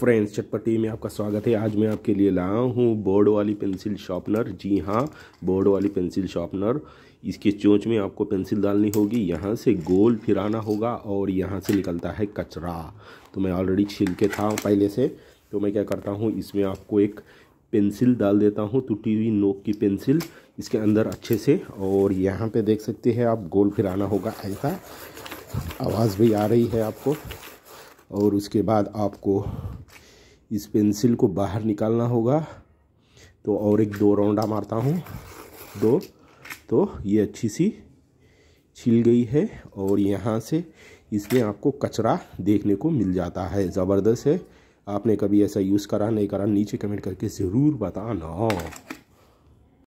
friends चटपटी में आपका स्वागत है आज मैं आपके लिए लाया हूँ बोर्ड वाली पेंसिल शार्पनर जी हाँ बोर्ड वाली पेंसिल शार्पनर इसके चोंच में आपको पेंसिल डालनी होगी यहाँ से गोल फिराना होगा और यहाँ से निकलता है कचरा तो मैं ऑलरेडी छील के था पहले से तो मैं क्या करता हूँ इसमें आपको एक पेंसिल डाल देता हूँ टूटी हुई नोक की पेंसिल इसके अंदर अच्छे से और यहाँ पर देख सकते हैं आप गोल फिराना होगा ऐसा आवाज़ भी आ रही है आपको और उसके बाद आपको इस पेंसिल को बाहर निकालना होगा तो और एक दो राउंडा मारता हूँ दो तो ये अच्छी सी छिल गई है और यहाँ से इसमें आपको कचरा देखने को मिल जाता है ज़बरदस्त है आपने कभी ऐसा यूज़ करा नहीं करा नीचे कमेंट करके ज़रूर बताना